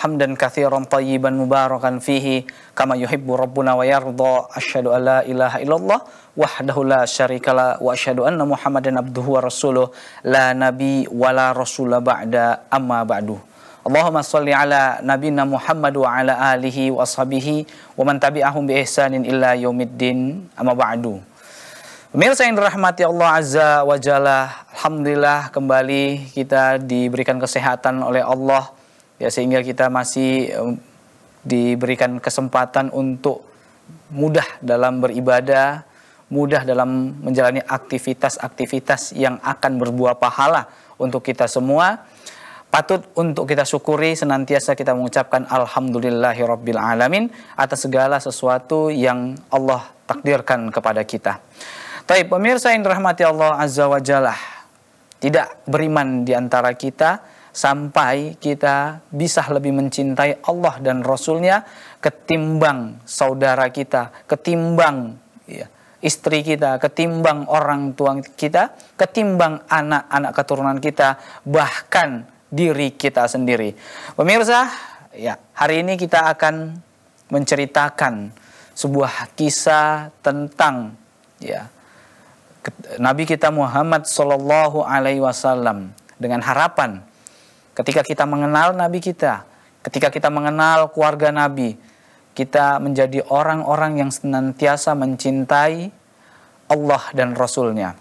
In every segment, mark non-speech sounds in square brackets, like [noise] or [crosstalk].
hamdan kathiran tayyiban mubarakan fihi kama yuhibbu rabbuna wa yarda asyhadu an ilaha illallah wahdahu la syarikala wa asyhadu anna muhammadan abduhu wa rasuluh la nabi wa la rasula ba'da amma ba'du Allahumma salli ala nabina Muhammad wa ala alihi wa ashabihi wa man tabi'ahum bi ihsanin illa yaumiddin amma ba'du Pemirsa yang dirahmati Allah Azza wa Jalla, Alhamdulillah kembali kita diberikan kesehatan oleh Allah ya sehingga kita masih diberikan kesempatan untuk mudah dalam beribadah, mudah dalam menjalani aktivitas-aktivitas yang akan berbuah pahala untuk kita semua. Patut untuk kita syukuri senantiasa kita mengucapkan alamin atas segala sesuatu yang Allah takdirkan kepada kita. Tapi pemirsa yang dirahmati Allah azza wa Jalla, tidak beriman di antara kita sampai kita bisa lebih mencintai Allah dan Rasulnya ketimbang saudara kita, ketimbang ya, istri kita, ketimbang orang tua kita, ketimbang anak-anak keturunan kita, bahkan diri kita sendiri. Pemirsa, ya hari ini kita akan menceritakan sebuah kisah tentang ya Nabi kita Muhammad Shallallahu Alaihi Wasallam dengan harapan Ketika kita mengenal Nabi kita, ketika kita mengenal keluarga Nabi, kita menjadi orang-orang yang senantiasa mencintai Allah dan Rasulnya.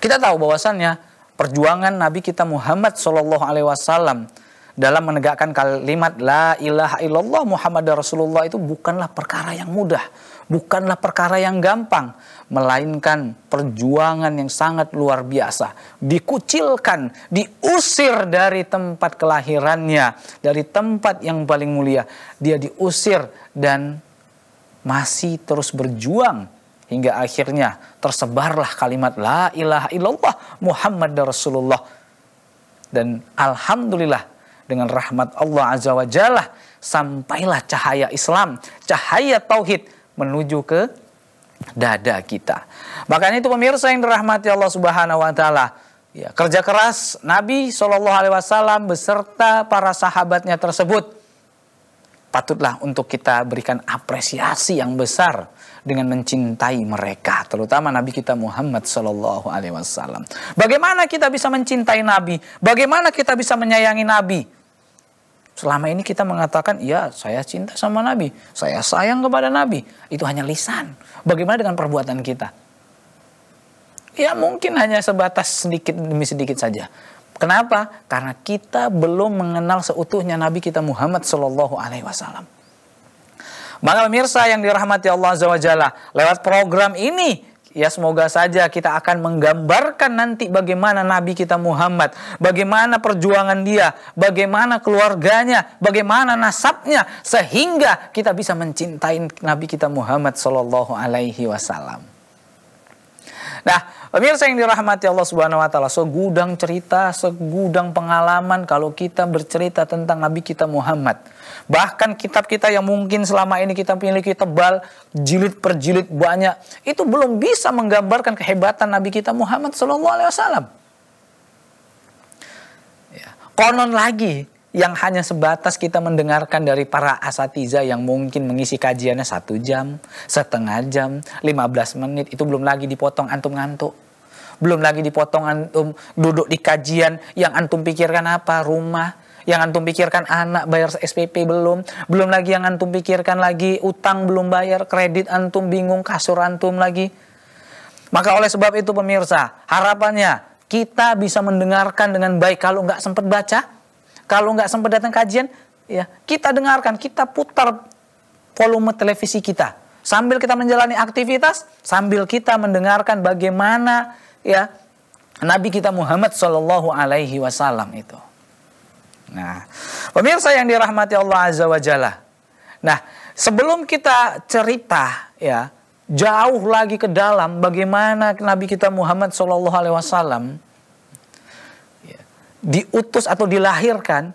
Kita tahu bahwasannya perjuangan Nabi kita Muhammad SAW dalam menegakkan kalimat La ilaha illallah Muhammad Rasulullah itu bukanlah perkara yang mudah bukanlah perkara yang gampang, melainkan perjuangan yang sangat luar biasa. Dikucilkan, diusir dari tempat kelahirannya, dari tempat yang paling mulia. Dia diusir dan masih terus berjuang hingga akhirnya tersebarlah kalimat la ilaha illallah Muhammad Rasulullah. Dan alhamdulillah dengan rahmat Allah Azza wa Jalla sampailah cahaya Islam, cahaya tauhid menuju ke dada kita. Bahkan itu pemirsa yang dirahmati Allah Subhanahu wa taala. Ya, kerja keras Nabi Shallallahu alaihi wasallam beserta para sahabatnya tersebut patutlah untuk kita berikan apresiasi yang besar dengan mencintai mereka, terutama Nabi kita Muhammad Shallallahu Alaihi Wasallam. Bagaimana kita bisa mencintai Nabi? Bagaimana kita bisa menyayangi Nabi? Selama ini kita mengatakan, ya saya cinta sama Nabi, saya sayang kepada Nabi. Itu hanya lisan. Bagaimana dengan perbuatan kita? Ya mungkin hanya sebatas sedikit demi sedikit saja. Kenapa? Karena kita belum mengenal seutuhnya Nabi kita Muhammad Shallallahu Alaihi Wasallam. Maka pemirsa yang dirahmati Allah Azza wa Jalla, lewat program ini Ya semoga saja kita akan menggambarkan nanti bagaimana Nabi kita Muhammad, bagaimana perjuangan dia, bagaimana keluarganya, bagaimana nasabnya sehingga kita bisa mencintai Nabi kita Muhammad Shallallahu alaihi wasallam. Nah, pemirsa yang dirahmati Allah Subhanahu wa taala, segudang cerita, segudang pengalaman kalau kita bercerita tentang Nabi kita Muhammad Bahkan kitab kita yang mungkin selama ini kita miliki tebal, jilid per jilid banyak, itu belum bisa menggambarkan kehebatan Nabi kita Muhammad Shallallahu Alaihi Wasallam. Ya. Konon lagi yang hanya sebatas kita mendengarkan dari para asatiza yang mungkin mengisi kajiannya satu jam, setengah jam, 15 menit, itu belum lagi dipotong antum ngantuk. Belum lagi dipotong antum duduk di kajian yang antum pikirkan apa, rumah, yang antum pikirkan anak bayar SPP belum, belum lagi yang antum pikirkan lagi utang belum bayar, kredit antum bingung, kasur antum lagi. Maka oleh sebab itu pemirsa, harapannya kita bisa mendengarkan dengan baik kalau nggak sempat baca, kalau nggak sempat datang kajian, ya kita dengarkan, kita putar volume televisi kita sambil kita menjalani aktivitas, sambil kita mendengarkan bagaimana ya Nabi kita Muhammad Shallallahu Alaihi Wasallam itu. Nah, pemirsa yang dirahmati Allah Azza wa Jalla. Nah, sebelum kita cerita ya, jauh lagi ke dalam bagaimana Nabi kita Muhammad Shallallahu alaihi wasallam ya, diutus atau dilahirkan.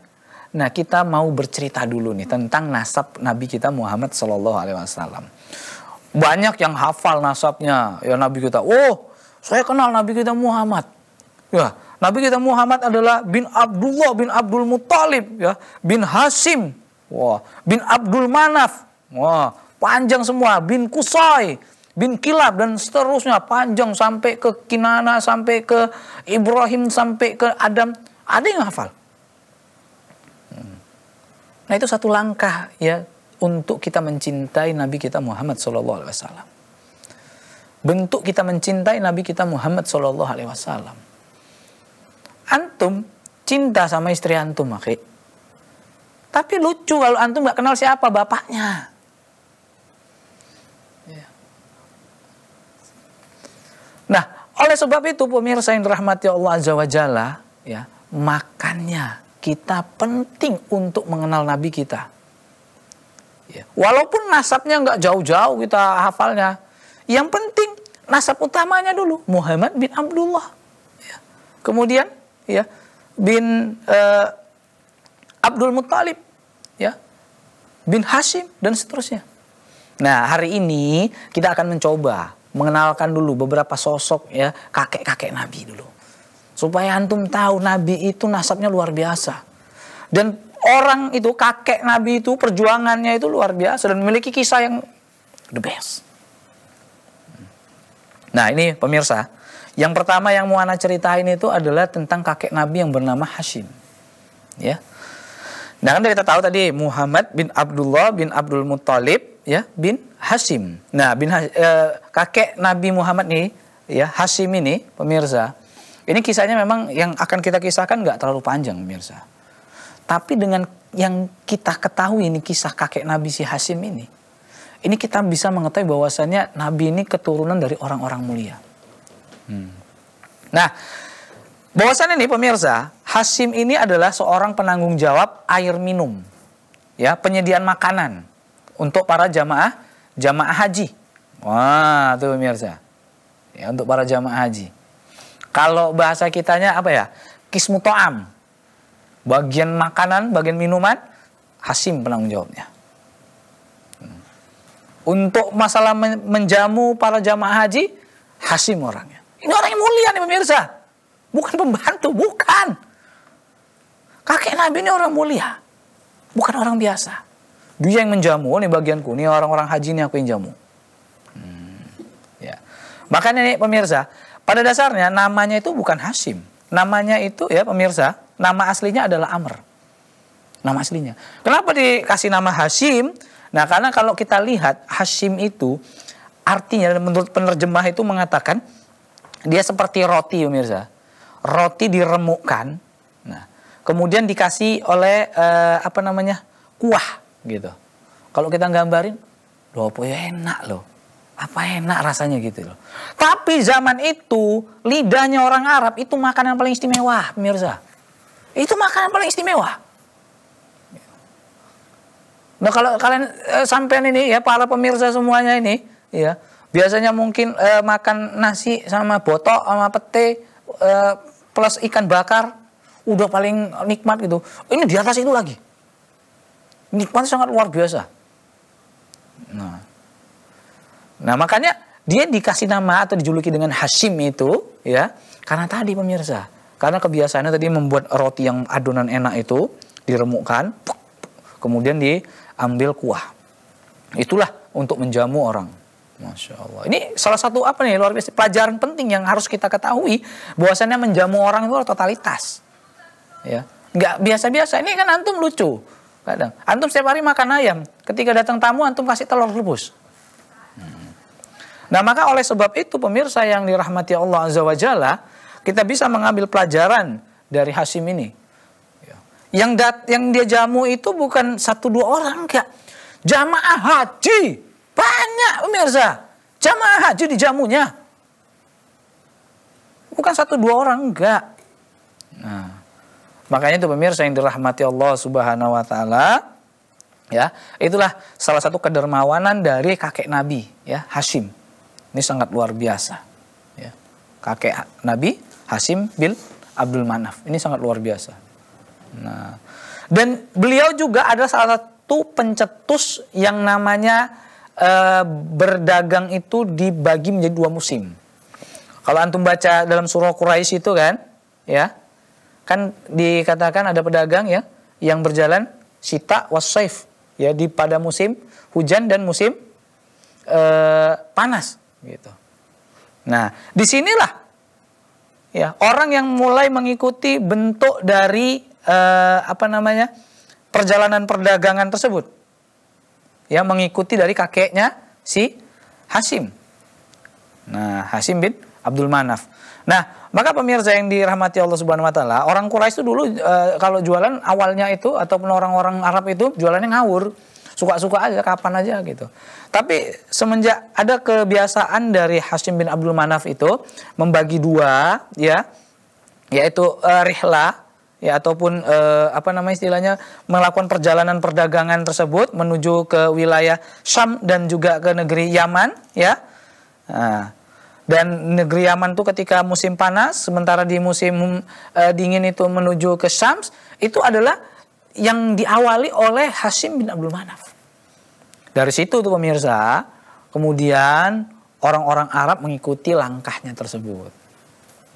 Nah, kita mau bercerita dulu nih tentang nasab Nabi kita Muhammad Shallallahu alaihi wasallam. Banyak yang hafal nasabnya ya Nabi kita. Oh, saya kenal Nabi kita Muhammad. Ya, Nabi kita Muhammad adalah bin Abdullah bin Abdul Muthalib ya, bin Hasim, wah, bin Abdul Manaf, wah, panjang semua, bin Kusai, bin Kilab dan seterusnya panjang sampai ke Kinana, sampai ke Ibrahim, sampai ke Adam. Ada yang hafal. Hmm. Nah itu satu langkah ya untuk kita mencintai Nabi kita Muhammad Shallallahu Alaihi Wasallam. Bentuk kita mencintai Nabi kita Muhammad Shallallahu Alaihi Wasallam antum cinta sama istri antum, makhluk. Tapi lucu kalau antum nggak kenal siapa bapaknya. Ya. Nah, oleh sebab itu pemirsa yang dirahmati Allah Azza wa Jalla, ya, makanya kita penting untuk mengenal Nabi kita. Ya. Walaupun nasabnya nggak jauh-jauh kita hafalnya. Yang penting nasab utamanya dulu Muhammad bin Abdullah. Ya. Kemudian ya bin uh, Abdul Muttalib ya bin Hashim dan seterusnya. Nah, hari ini kita akan mencoba mengenalkan dulu beberapa sosok ya kakek-kakek Nabi dulu. Supaya antum tahu Nabi itu nasabnya luar biasa. Dan orang itu kakek Nabi itu perjuangannya itu luar biasa dan memiliki kisah yang the best. Nah, ini pemirsa, yang pertama yang mau anak ceritain itu adalah tentang kakek Nabi yang bernama Hashim. Ya. Nah kan kita tahu tadi Muhammad bin Abdullah bin Abdul Muthalib ya bin Hashim. Nah bin Hashim, eh, kakek Nabi Muhammad nih ya Hashim ini pemirsa. Ini kisahnya memang yang akan kita kisahkan nggak terlalu panjang pemirsa. Tapi dengan yang kita ketahui ini kisah kakek Nabi si Hashim ini. Ini kita bisa mengetahui bahwasannya Nabi ini keturunan dari orang-orang mulia. Hmm. Nah, bahwasannya nih pemirsa, Hasim ini adalah seorang penanggung jawab air minum, ya penyediaan makanan untuk para jamaah jamaah haji. Wah, tuh pemirsa, ya untuk para jamaah haji. Kalau bahasa kitanya apa ya? Kismu to'am. Bagian makanan, bagian minuman, Hasim penanggung jawabnya. Hmm. Untuk masalah menjamu para jamaah haji, Hasim orangnya. Ini orang yang mulia nih pemirsa. Bukan pembantu, bukan. Kakek Nabi ini orang mulia. Bukan orang biasa. Dia yang menjamu, ini bagianku. ini orang-orang haji ini aku yang jamu. Hmm, ya. Makanya nih pemirsa, pada dasarnya namanya itu bukan Hashim, Namanya itu ya pemirsa, nama aslinya adalah Amr. Nama aslinya. Kenapa dikasih nama Hashim? Nah karena kalau kita lihat Hashim itu artinya menurut penerjemah itu mengatakan dia seperti roti pemirsa. Roti diremukkan. Nah, kemudian dikasih oleh eh, apa namanya? kuah gitu. Kalau kita gambarin, loh apa ya enak loh. Apa enak rasanya gitu loh. Tapi zaman itu lidahnya orang Arab itu makanan paling istimewa pemirsa. Itu makanan paling istimewa. Nah kalau kalian eh, sampean ini ya para pemirsa semuanya ini ya biasanya mungkin eh, makan nasi sama botok sama pete eh, plus ikan bakar udah paling nikmat gitu ini di atas itu lagi nikmat sangat luar biasa nah nah makanya dia dikasih nama atau dijuluki dengan Hashim itu ya karena tadi pemirsa karena kebiasaannya tadi membuat roti yang adonan enak itu diremukkan kemudian diambil kuah itulah untuk menjamu orang Masya Allah. Ini salah satu apa nih luar biasa pelajaran penting yang harus kita ketahui bahwasannya menjamu orang itu totalitas. Ya, nggak biasa-biasa. Ini kan antum lucu. Kadang antum setiap hari makan ayam. Ketika datang tamu antum kasih telur rebus. Nah maka oleh sebab itu pemirsa yang dirahmati Allah Azza wa Jalla, kita bisa mengambil pelajaran dari Hasim ini. Ya. Yang dat, yang dia jamu itu bukan satu dua orang enggak. Jamaah haji banyak pemirsa. Jamaah haji jamunya Bukan satu dua orang, enggak. Nah, makanya itu pemirsa yang dirahmati Allah Subhanahu wa taala, ya. Itulah salah satu kedermawanan dari kakek Nabi, ya, Hashim. Ini sangat luar biasa, ya. Kakek Nabi Hashim Bil Abdul Manaf. Ini sangat luar biasa. Nah, dan beliau juga ada salah satu pencetus yang namanya Eh, berdagang itu dibagi menjadi dua musim. Kalau antum baca dalam surah Quraisy itu kan, ya. Kan dikatakan ada pedagang ya yang berjalan sita wasaif ya di pada musim hujan dan musim eh, panas gitu. Nah, disinilah ya orang yang mulai mengikuti bentuk dari eh, apa namanya? perjalanan perdagangan tersebut yang mengikuti dari kakeknya si Hasim. Nah, Hasim bin Abdul Manaf. Nah, maka pemirsa yang dirahmati Allah Subhanahu wa taala, orang Quraisy itu dulu e, kalau jualan awalnya itu ataupun orang-orang Arab itu jualannya ngawur, suka-suka aja kapan aja gitu. Tapi semenjak ada kebiasaan dari Hasim bin Abdul Manaf itu membagi dua ya, yaitu e, eh, rihlah ya ataupun eh, apa namanya istilahnya melakukan perjalanan perdagangan tersebut menuju ke wilayah Syam dan juga ke negeri Yaman ya nah, dan negeri Yaman tuh ketika musim panas sementara di musim eh, dingin itu menuju ke Syams itu adalah yang diawali oleh Hashim bin Abdul Manaf dari situ tuh pemirsa kemudian orang-orang Arab mengikuti langkahnya tersebut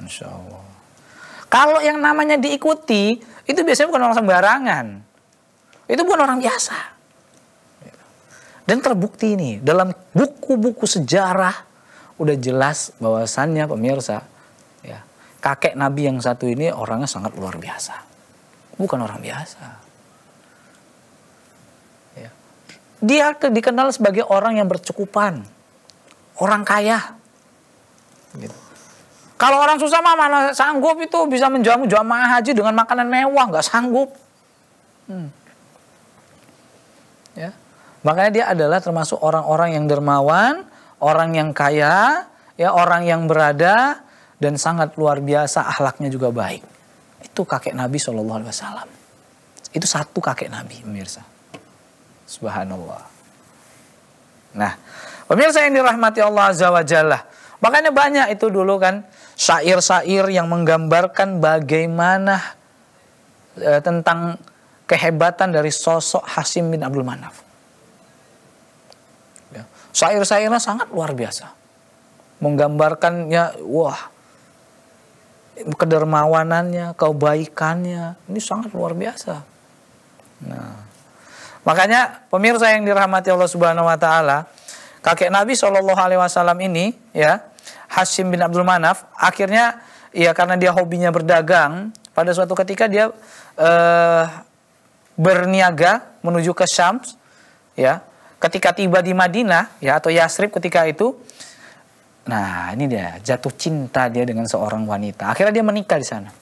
Insya kalau yang namanya diikuti, itu biasanya bukan orang sembarangan. Itu bukan orang biasa. Dan terbukti ini dalam buku-buku sejarah udah jelas bahwasannya pemirsa, ya, kakek Nabi yang satu ini orangnya sangat luar biasa. Bukan orang biasa. Ya. Dia dikenal sebagai orang yang bercukupan, orang kaya. Gitu. Kalau orang susah mah mana sanggup itu bisa menjamu jamaah haji dengan makanan mewah, nggak sanggup. Hmm. Ya. Makanya dia adalah termasuk orang-orang yang dermawan, orang yang kaya, ya orang yang berada dan sangat luar biasa ahlaknya juga baik. Itu kakek Nabi Shallallahu Alaihi Wasallam. Itu satu kakek Nabi, pemirsa. Subhanallah. Nah, pemirsa yang dirahmati Allah Azza wa Jalla. Makanya banyak itu dulu kan syair-syair yang menggambarkan bagaimana uh, tentang kehebatan dari sosok Hasim bin Abdul Manaf. Ya. Syair-syairnya sangat luar biasa. Menggambarkannya, wah, kedermawanannya, kebaikannya, ini sangat luar biasa. Nah, makanya pemirsa yang dirahmati Allah Subhanahu wa taala, kakek Nabi Shallallahu alaihi wasallam ini ya, Hashim bin Abdul Manaf akhirnya ya karena dia hobinya berdagang pada suatu ketika dia uh, berniaga menuju ke Syams ya ketika tiba di Madinah ya atau Yasrib ketika itu nah ini dia jatuh cinta dia dengan seorang wanita akhirnya dia menikah di sana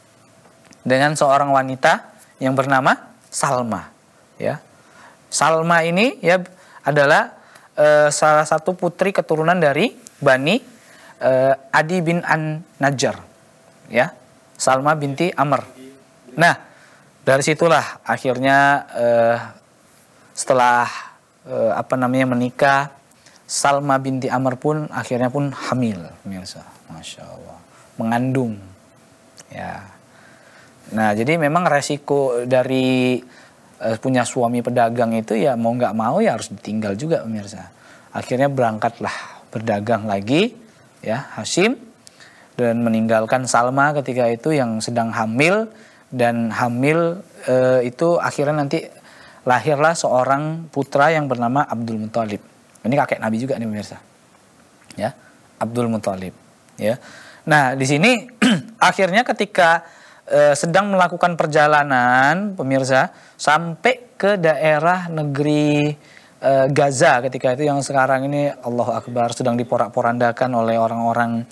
dengan seorang wanita yang bernama Salma ya Salma ini ya adalah uh, salah satu putri keturunan dari Bani uh, Adi bin An Najjar ya Salma binti Amr nah dari situlah akhirnya uh, setelah uh, apa namanya menikah Salma binti Amr pun akhirnya pun hamil pemirsa masya Allah mengandung ya nah jadi memang resiko dari uh, punya suami pedagang itu ya mau nggak mau ya harus ditinggal juga pemirsa akhirnya berangkatlah berdagang lagi ya Hashim dan meninggalkan Salma ketika itu yang sedang hamil dan hamil e, itu akhirnya nanti lahirlah seorang putra yang bernama Abdul Muthalib. Ini kakek Nabi juga nih pemirsa. Ya, Abdul Muthalib, ya. Nah, di sini [clears throat] akhirnya ketika e, sedang melakukan perjalanan pemirsa sampai ke daerah negeri uh, Gaza ketika itu yang sekarang ini Allah Akbar sedang diporak-porandakan oleh orang-orang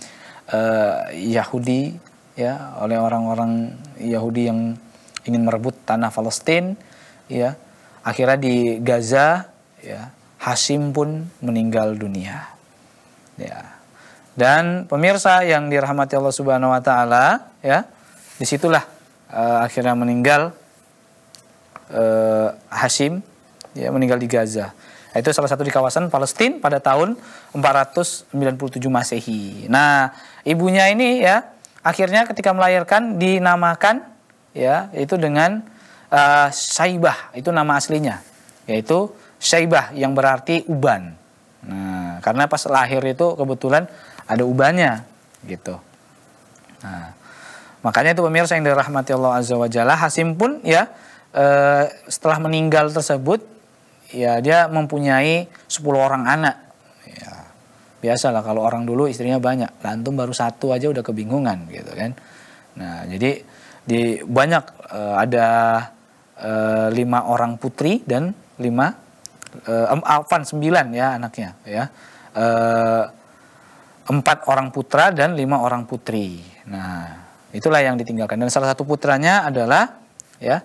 uh, Yahudi ya oleh orang-orang Yahudi yang ingin merebut tanah Palestina ya akhirnya di Gaza ya Hashim pun meninggal dunia ya dan pemirsa yang dirahmati Allah Subhanahu wa taala ya disitulah uh, akhirnya meninggal uh, Hashim ya meninggal di Gaza. Nah, itu salah satu di kawasan Palestina pada tahun 497 Masehi. Nah, ibunya ini ya akhirnya ketika melahirkan dinamakan ya itu dengan uh, Saibah, itu nama aslinya. Yaitu Saibah yang berarti uban. Nah, karena pas lahir itu kebetulan ada ubannya gitu. Nah, makanya itu pemirsa yang dirahmati Allah Azza wa Jalla, Hasim pun ya e, setelah meninggal tersebut ya dia mempunyai 10 orang anak. Ya, biasalah kalau orang dulu istrinya banyak, lantum baru satu aja udah kebingungan gitu kan. Nah, jadi di banyak uh, ada uh, lima orang putri dan lima uh, eh, Alvan ah, sembilan ya anaknya ya. Uh, empat orang putra dan lima orang putri. Nah, itulah yang ditinggalkan. Dan salah satu putranya adalah ya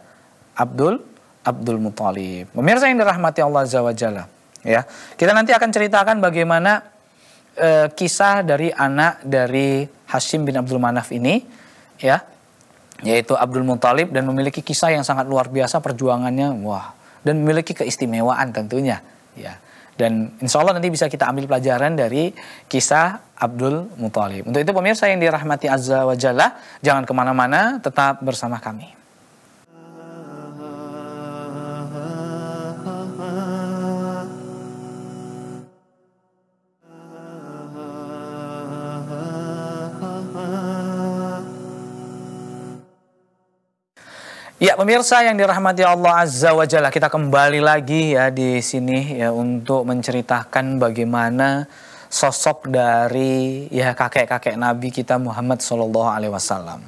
Abdul Abdul Muthalib. Pemirsa yang dirahmati Allah Azza wa Jalla, ya. Kita nanti akan ceritakan bagaimana e, kisah dari anak dari Hashim bin Abdul Manaf ini, ya. Yaitu Abdul Muthalib dan memiliki kisah yang sangat luar biasa perjuangannya, wah, dan memiliki keistimewaan tentunya, ya. Dan insya Allah nanti bisa kita ambil pelajaran dari kisah Abdul Muthalib. Untuk itu pemirsa yang dirahmati Azza wa Jalla, jangan kemana-mana, tetap bersama kami. Ya pemirsa yang dirahmati Allah Azza wa Jalla kita kembali lagi ya di sini ya untuk menceritakan bagaimana sosok dari ya kakek-kakek Nabi kita Muhammad Shallallahu Alaihi Wasallam.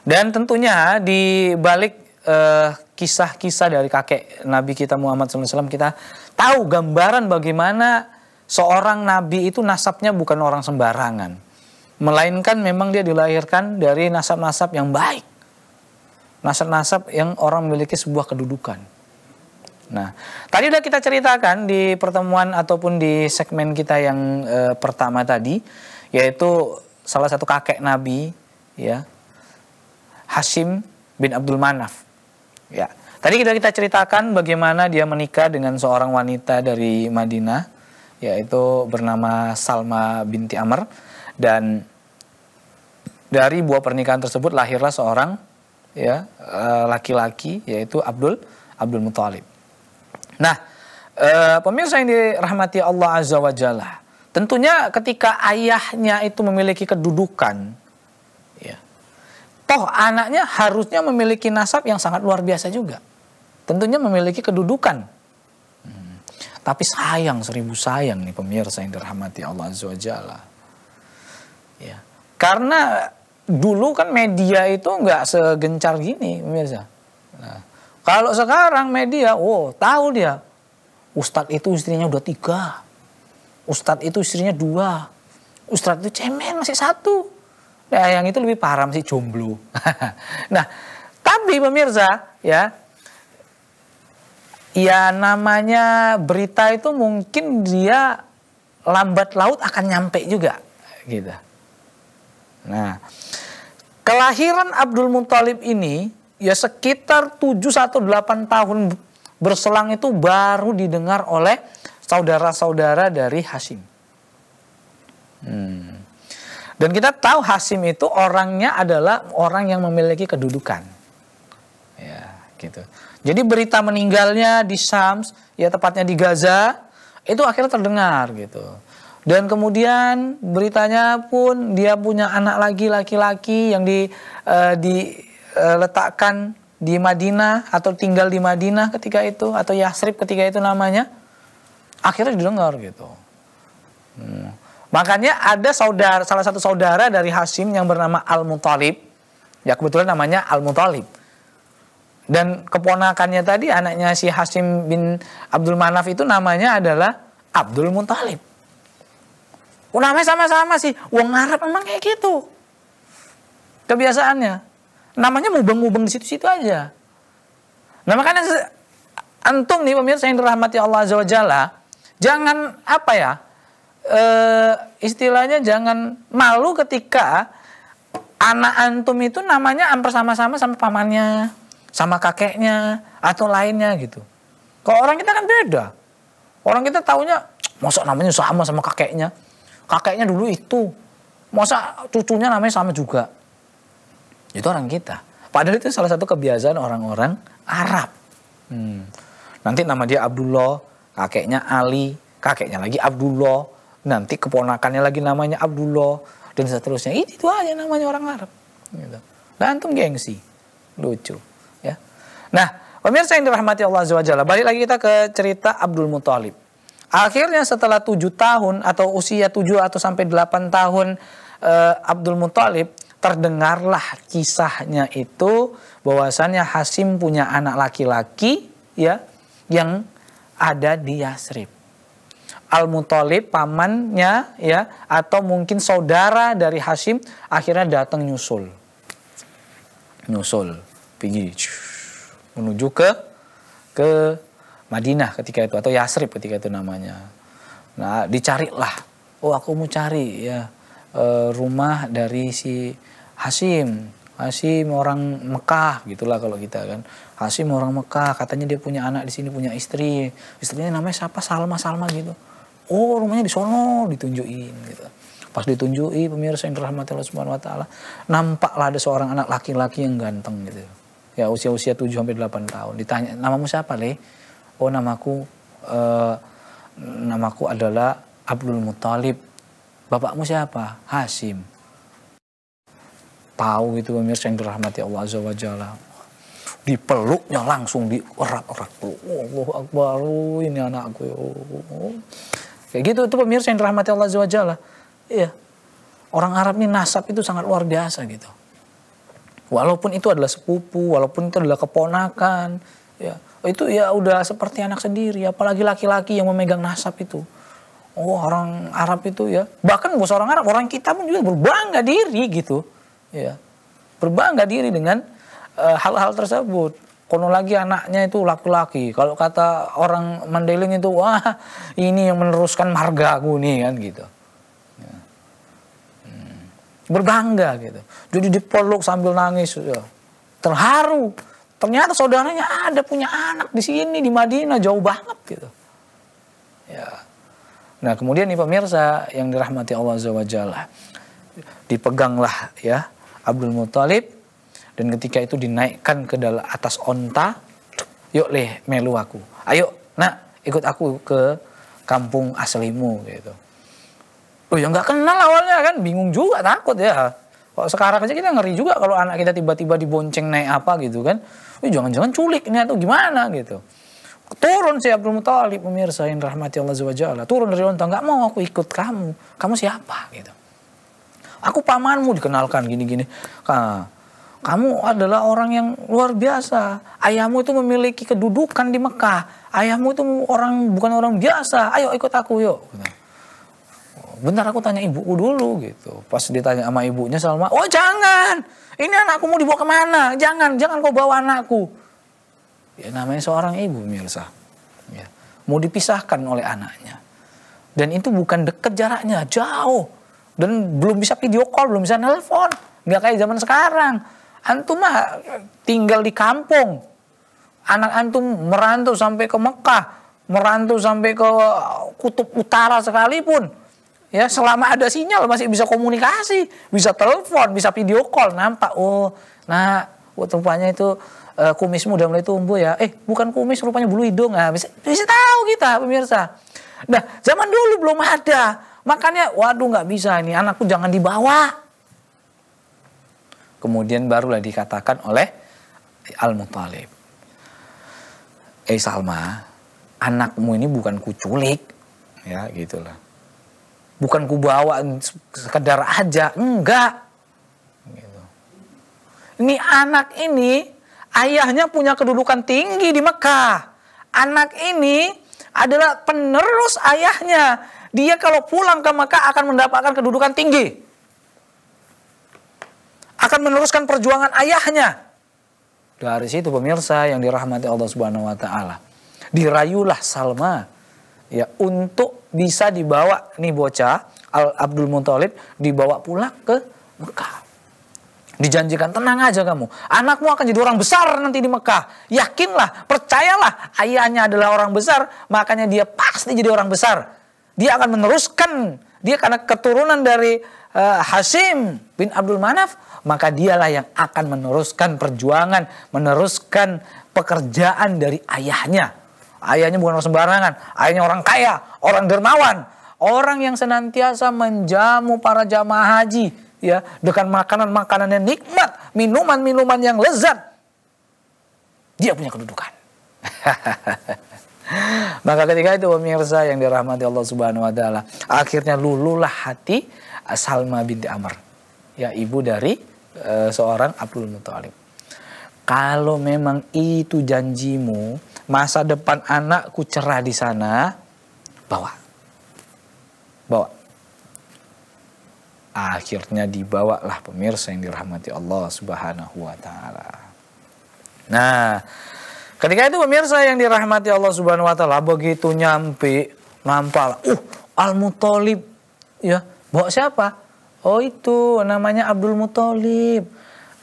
Dan tentunya di balik eh, kisah-kisah uh, dari kakek Nabi kita Muhammad SAW kita tahu gambaran bagaimana seorang Nabi itu nasabnya bukan orang sembarangan. Melainkan memang dia dilahirkan dari nasab-nasab yang baik nasab-nasab yang orang memiliki sebuah kedudukan. Nah, tadi sudah kita ceritakan di pertemuan ataupun di segmen kita yang e, pertama tadi, yaitu salah satu kakek Nabi, ya, Hashim bin Abdul Manaf. Ya, tadi kita kita ceritakan bagaimana dia menikah dengan seorang wanita dari Madinah, yaitu bernama Salma binti Amr, dan dari buah pernikahan tersebut lahirlah seorang ya eh, laki-laki yaitu Abdul Abdul Muthalib. Nah, eh, pemirsa yang dirahmati Allah Azza wa Jalla, tentunya ketika ayahnya itu memiliki kedudukan ya. Toh anaknya harusnya memiliki nasab yang sangat luar biasa juga. Tentunya memiliki kedudukan hmm. tapi sayang, seribu sayang nih pemirsa yang dirahmati Allah Azza wajalla, Ya. Karena dulu kan media itu nggak segencar gini pemirsa. Nah, kalau sekarang media, oh tahu dia, Ustadz itu istrinya udah tiga, Ustadz itu istrinya dua, Ustadz itu cemen masih satu. Nah yang itu lebih parah masih jomblo. [laughs] nah tapi pemirsa ya, ya namanya berita itu mungkin dia lambat laut akan nyampe juga gitu. Nah, Kelahiran Abdul Muthalib ini ya sekitar delapan tahun berselang itu baru didengar oleh saudara-saudara dari Hashim. Hmm. Dan kita tahu Hashim itu orangnya adalah orang yang memiliki kedudukan. Ya, gitu. Jadi berita meninggalnya di Sams ya tepatnya di Gaza, itu akhirnya terdengar gitu. Dan kemudian beritanya pun dia punya anak lagi laki-laki yang di uh, eh, diletakkan eh, uh, di Madinah atau tinggal di Madinah ketika itu atau Yasrib ketika itu namanya. Akhirnya didengar gitu. Hmm. Makanya ada saudara salah satu saudara dari Hashim yang bernama Al Mutalib. Ya kebetulan namanya Al Mutalib. Dan keponakannya tadi anaknya si Hashim bin Abdul Manaf itu namanya adalah Abdul Mutalib. Oh, namanya sama-sama sih. uang Arab emang kayak gitu. Kebiasaannya. Namanya mubeng-mubeng di situ-situ aja. Nah makanya antum nih pemirsa yang dirahmati Allah Azza wa Jalla, jangan apa ya, e, istilahnya jangan malu ketika anak antum itu namanya hampir sama-sama sama pamannya, sama kakeknya, atau lainnya gitu. Kalau orang kita kan beda. Orang kita taunya, masuk namanya sama sama kakeknya kakeknya dulu itu. Masa cucunya namanya sama juga. Itu orang kita. Padahal itu salah satu kebiasaan orang-orang Arab. Hmm. Nanti nama dia Abdullah, kakeknya Ali, kakeknya lagi Abdullah, nanti keponakannya lagi namanya Abdullah, dan seterusnya. Itu, itu aja namanya orang Arab. Gitu. Lantung nah, gengsi. Lucu. Ya. Nah, pemirsa yang dirahmati Allah SWT, balik lagi kita ke cerita Abdul Muthalib. Akhirnya setelah tujuh tahun atau usia tujuh atau sampai delapan tahun eh, Abdul Muthalib terdengarlah kisahnya itu bahwasannya Hasim punya anak laki-laki ya yang ada di Yasrib. Al-Muthalib pamannya ya atau mungkin saudara dari Hasim akhirnya datang nyusul. Nyusul pergi menuju ke ke Madinah ketika itu atau Yasrib ketika itu namanya. Nah, dicarilah. Oh, aku mau cari ya e, rumah dari si Hasim. Hasim orang Mekah gitulah kalau kita kan. Hasim orang Mekah, katanya dia punya anak di sini, punya istri. Istrinya namanya siapa? Salma, Salma gitu. Oh, rumahnya di sono ditunjukin gitu. Pas ditunjukin pemirsa yang dirahmati Allah Subhanahu wa taala, nampaklah ada seorang anak laki-laki yang ganteng gitu. Ya usia-usia 7 sampai 8 tahun. Ditanya, "Namamu siapa, Le?" oh namaku eh, namaku adalah Abdul Muthalib bapakmu siapa Hasim tahu gitu pemirsa yang dirahmati Allah azza wajalla dipeluknya langsung erat erat peluk oh, Allah akbar ini anakku oh. kayak gitu itu pemirsa yang dirahmati Allah azza wajalla iya orang Arab ini nasab itu sangat luar biasa gitu walaupun itu adalah sepupu, walaupun itu adalah keponakan, ya, itu ya udah seperti anak sendiri apalagi laki-laki yang memegang nasab itu oh orang Arab itu ya bahkan bukan orang Arab orang kita pun juga berbangga diri gitu ya berbangga diri dengan eh, hal-hal uh, tersebut kono lagi anaknya itu laki-laki kalau kata orang Mandeling itu wah ini yang meneruskan marga aku nih kan gitu ya. hmm. berbangga gitu jadi dipeluk sambil nangis ya. terharu Ternyata saudaranya ada punya anak di sini di Madinah jauh banget gitu. Ya. Nah kemudian nih pemirsa yang dirahmati Allah Zawajalla dipeganglah ya Abdul Muthalib dan ketika itu dinaikkan ke dalam atas onta yuk leh melu aku ayo nak ikut aku ke kampung aslimu gitu. Oh ya nggak kenal awalnya kan bingung juga takut ya Kok sekarang aja kita ngeri juga kalau anak kita tiba-tiba dibonceng naik apa gitu kan. jangan-jangan culik ini atau gimana gitu. Turun si Abdul Muthalib pemirsa yang rahmati Allah SWT. Turun dari onta nggak mau aku ikut kamu. Kamu siapa gitu. Aku pamanmu dikenalkan gini-gini. Kamu adalah orang yang luar biasa. Ayahmu itu memiliki kedudukan di Mekah. Ayahmu itu orang bukan orang biasa. Ayo ikut aku yuk. Gitu bentar aku tanya ibuku dulu gitu. Pas ditanya sama ibunya Salma, oh jangan, ini anakku mau dibawa kemana? Jangan, jangan kau bawa anakku. Ya namanya seorang ibu Mirsa. Ya. Mau dipisahkan oleh anaknya. Dan itu bukan deket jaraknya, jauh. Dan belum bisa video call, belum bisa nelpon. Gak kayak zaman sekarang. Antum mah tinggal di kampung. Anak antum merantau sampai ke Mekah merantau sampai ke kutub utara sekalipun Ya, selama ada sinyal masih bisa komunikasi, bisa telepon, bisa video call, nampak. Oh, nah, rupanya itu uh, kumismu udah mulai tumbuh ya. Eh, bukan kumis, rupanya bulu hidung. Nah, bisa bisa tahu kita, pemirsa. Nah, zaman dulu belum ada. Makanya, waduh nggak bisa ini, anakku jangan dibawa. Kemudian barulah dikatakan oleh al Mutalib. Eh Salma, anakmu ini bukan kuculik. Ya, gitulah bukan ku bawa sekedar aja, enggak. Gitu. Ini anak ini ayahnya punya kedudukan tinggi di Mekah. Anak ini adalah penerus ayahnya. Dia kalau pulang ke Mekah akan mendapatkan kedudukan tinggi. Akan meneruskan perjuangan ayahnya. Dari situ pemirsa yang dirahmati Allah Subhanahu wa taala. Dirayulah Salma ya untuk bisa dibawa nih bocah Al Abdul Muthalib dibawa pulang ke Mekah. Dijanjikan tenang aja kamu. Anakmu akan jadi orang besar nanti di Mekah. Yakinlah, percayalah ayahnya adalah orang besar, makanya dia pasti jadi orang besar. Dia akan meneruskan dia karena keturunan dari uh, eh, Hasim bin Abdul Manaf, maka dialah yang akan meneruskan perjuangan, meneruskan pekerjaan dari ayahnya Ayahnya bukan orang sembarangan, ayahnya orang kaya, orang dermawan, orang yang senantiasa menjamu para jamaah haji ya dengan makanan-makanan yang nikmat, minuman-minuman yang lezat. Dia punya kedudukan. [laughs] Maka ketika itu pemirsa yang dirahmati Allah Subhanahu wa taala, akhirnya lululah hati Salma binti Amr. Ya ibu dari e, seorang Abdul Muthalib. Kalau memang itu janjimu, masa depan anakku cerah di sana, bawa. Bawa. Akhirnya dibawalah pemirsa yang dirahmati Allah Subhanahu wa taala. Nah, ketika itu pemirsa yang dirahmati Allah Subhanahu wa taala begitu nyampe nampal, uh, Al Mutalib ya, bawa siapa? Oh itu namanya Abdul Mutalib.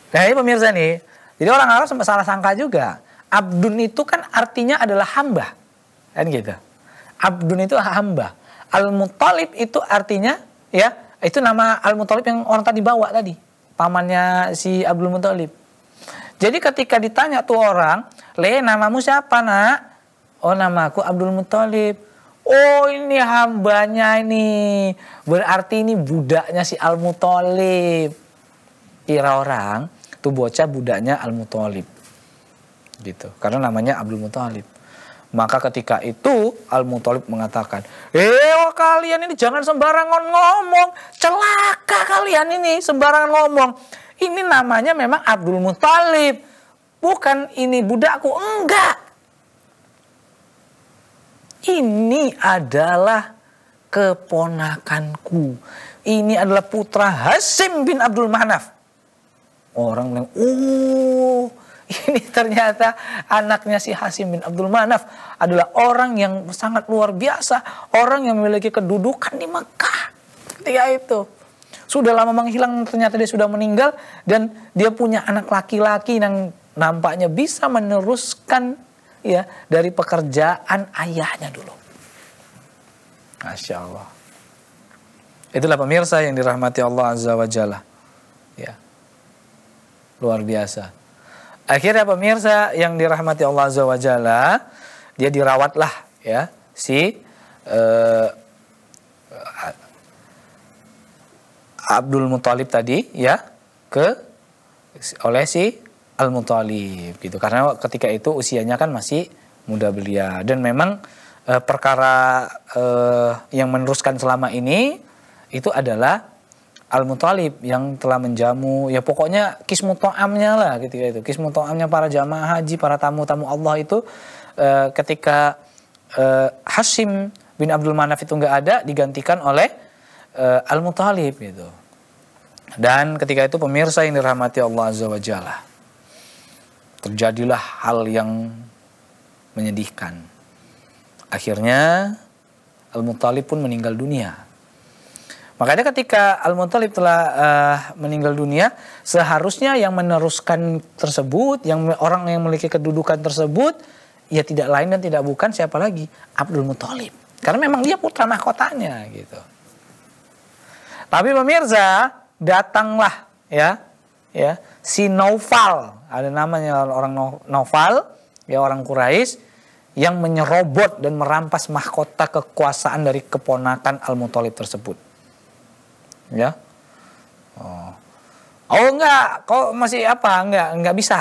Nah ini pemirsa nih, jadi orang Arab salah sangka juga Abdun itu kan artinya adalah hamba. Kan gitu. Abdun itu hamba. al mutalib itu artinya ya itu nama al mutalib yang orang tadi bawa tadi. Pamannya si Abdul Mutalib. Jadi ketika ditanya tuh orang, Le namamu siapa nak? Oh namaku Abdul Mutalib." Oh ini hambanya ini. Berarti ini budaknya si Al mutalib Kira orang tuh bocah budaknya Al mutalib gitu. Karena namanya Abdul Muthalib. Maka ketika itu Al Muthalib mengatakan, "Eh kalian ini jangan sembarangan ngomong. Celaka kalian ini sembarangan ngomong. Ini namanya memang Abdul Muthalib. Bukan ini budakku. Enggak. Ini adalah keponakanku. Ini adalah putra Hasim bin Abdul Manaf." Orang yang uh [laughs] ini ternyata anaknya si Hasim bin Abdul Manaf adalah orang yang sangat luar biasa, orang yang memiliki kedudukan di Mekah. Ketika itu sudah lama menghilang ternyata dia sudah meninggal dan dia punya anak laki-laki yang nampaknya bisa meneruskan ya dari pekerjaan ayahnya dulu. Masya Allah. Itulah pemirsa yang dirahmati Allah Azza wa Jalla. Ya. Luar biasa. Akhirnya pemirsa yang dirahmati Allah Azza wa Jalla, dia dirawatlah ya si uh, Abdul Muthalib tadi ya ke oleh si Al Muthalib gitu karena ketika itu usianya kan masih muda belia dan memang uh, perkara uh, yang meneruskan selama ini itu adalah Al-Mutalib yang telah menjamu ya pokoknya to'amnya lah ketika itu to'amnya para jamaah haji para tamu-tamu Allah itu eh, ketika eh, Hashim bin Abdul Manaf itu nggak ada digantikan oleh eh, Al-Mutalib gitu dan ketika itu pemirsa yang dirahmati Allah Azza wa Jalla terjadilah hal yang menyedihkan akhirnya Al-Mutalib pun meninggal dunia Makanya ketika al muntalib telah uh, meninggal dunia, seharusnya yang meneruskan tersebut, yang orang yang memiliki kedudukan tersebut, ya tidak lain dan tidak bukan siapa lagi? Abdul Muthalib. Karena memang dia putra mahkotanya gitu. Tapi pemirsa, datanglah ya, ya si Naufal, ada namanya orang Naufal, ya orang Quraisy yang menyerobot dan merampas mahkota kekuasaan dari keponakan al muthalib tersebut ya oh oh enggak kok masih apa enggak enggak bisa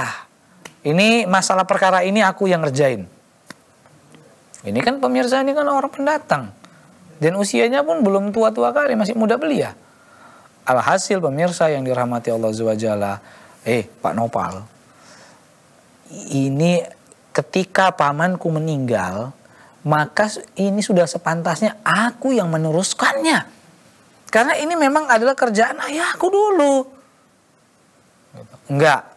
ini masalah perkara ini aku yang ngerjain ini kan pemirsa ini kan orang pendatang dan usianya pun belum tua-tua kali masih muda belia ya. alhasil pemirsa yang dirahmati Allah Subhanahu eh Pak Nopal ini ketika pamanku meninggal maka ini sudah sepantasnya aku yang meneruskannya. Karena ini memang adalah kerjaan ayahku dulu. Enggak.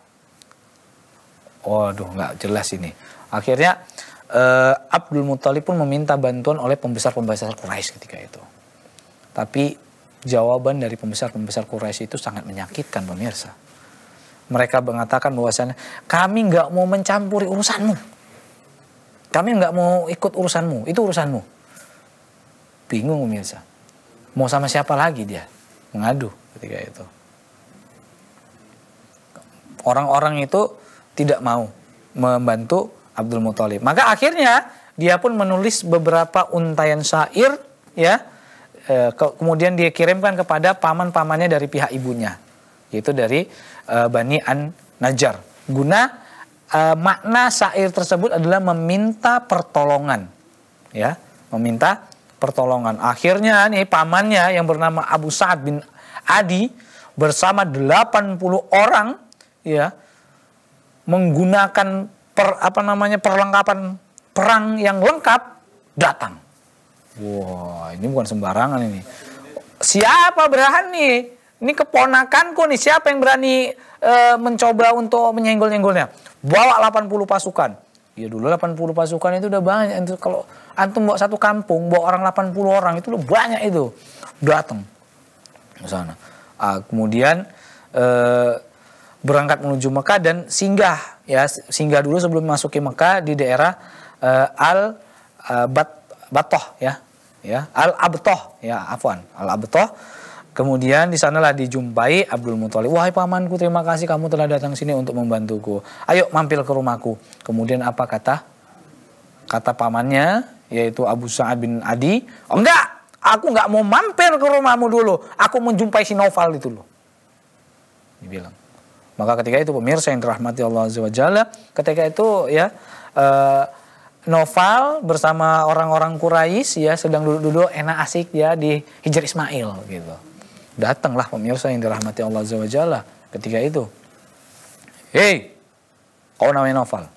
Waduh, enggak jelas ini. Akhirnya eh, Abdul Muthalib pun meminta bantuan oleh pembesar-pembesar Quraisy ketika itu. Tapi jawaban dari pembesar-pembesar Quraisy itu sangat menyakitkan pemirsa. Mereka mengatakan bahwasannya kami nggak mau mencampuri urusanmu. Kami nggak mau ikut urusanmu, itu urusanmu. Bingung pemirsa. Mau sama siapa lagi dia mengadu ketika itu. Orang-orang itu tidak mau membantu Abdul Muthalib. Maka akhirnya dia pun menulis beberapa untayan syair ya. E, kemudian dia kirimkan kepada paman-pamannya dari pihak ibunya yaitu dari e, Bani An Najar. Guna e, makna syair tersebut adalah meminta pertolongan ya, meminta pertolongan. Akhirnya nih pamannya yang bernama Abu Sa'ad bin Adi bersama 80 orang ya menggunakan per, apa namanya perlengkapan perang yang lengkap datang. Wah, wow, ini bukan sembarangan ini. Siapa berani? Ini keponakanku nih, siapa yang berani e, mencoba untuk menyenggol-nyenggolnya? Bawa 80 pasukan. Ya dulu 80 pasukan itu udah banyak. Itu kalau antum bawa satu kampung, bawa orang 80 orang itu udah banyak itu. Datang ke sana. Ah, kemudian eh, berangkat menuju Mekah dan singgah ya singgah dulu sebelum masuk ke Mekah di daerah eh, Al uh, Bat Batoh ya ya Al Abtoh ya afwan Al Abtoh Kemudian di sanalah dijumpai Abdul Muthalib. Wahai pamanku, terima kasih kamu telah datang sini untuk membantuku. Ayo mampir ke rumahku. Kemudian apa kata? Kata pamannya, yaitu Abu Sa'ad bin Adi. Oh, enggak, aku enggak mau mampir ke rumahmu dulu. Aku menjumpai si Novel itu loh. Dibilang. Maka ketika itu pemirsa yang dirahmati Allah Azza wa Jalla, ketika itu ya uh, eh, Noval bersama orang-orang Quraisy ya sedang duduk-duduk enak asik ya di Hijr Ismail gitu. Datanglah pemirsa yang dirahmati Allah Azza ketika itu. Hei, kau namanya Noval